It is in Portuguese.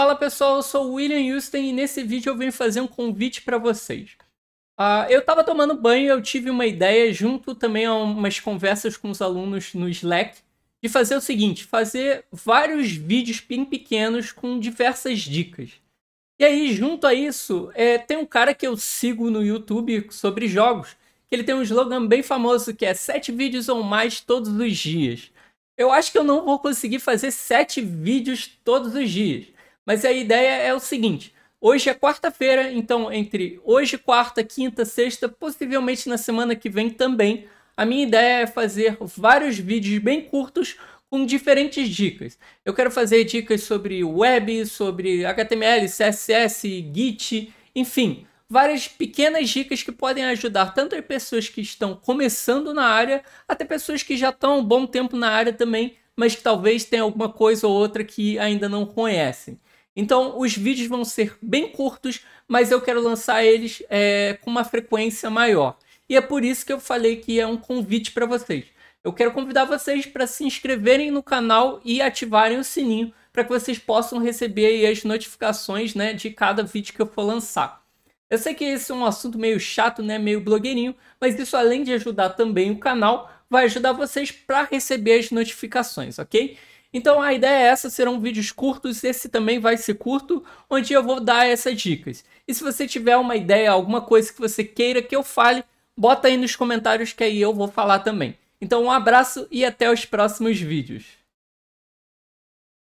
Fala pessoal, eu sou o William Houston e nesse vídeo eu venho fazer um convite para vocês. Uh, eu estava tomando banho e eu tive uma ideia, junto também a umas conversas com os alunos no Slack, de fazer o seguinte, fazer vários vídeos bem pequenos com diversas dicas. E aí, junto a isso, é, tem um cara que eu sigo no YouTube sobre jogos, que ele tem um slogan bem famoso que é sete vídeos ou mais todos os dias. Eu acho que eu não vou conseguir fazer sete vídeos todos os dias, mas a ideia é o seguinte: Hoje é quarta-feira, então entre hoje, quarta, quinta, sexta, possivelmente na semana que vem também, a minha ideia é fazer vários vídeos bem curtos com diferentes dicas. Eu quero fazer dicas sobre web, sobre HTML, CSS, Git, enfim, várias pequenas dicas que podem ajudar tanto as pessoas que estão começando na área, até pessoas que já estão há um bom tempo na área também, mas que talvez tenham alguma coisa ou outra que ainda não conhecem. Então, os vídeos vão ser bem curtos, mas eu quero lançar eles é, com uma frequência maior. E é por isso que eu falei que é um convite para vocês. Eu quero convidar vocês para se inscreverem no canal e ativarem o sininho para que vocês possam receber as notificações né, de cada vídeo que eu for lançar. Eu sei que esse é um assunto meio chato, né, meio blogueirinho, mas isso além de ajudar também o canal, vai ajudar vocês para receber as notificações, ok? Então a ideia é essa, serão vídeos curtos, esse também vai ser curto, onde eu vou dar essas dicas. E se você tiver uma ideia, alguma coisa que você queira que eu fale, bota aí nos comentários que aí eu vou falar também. Então um abraço e até os próximos vídeos.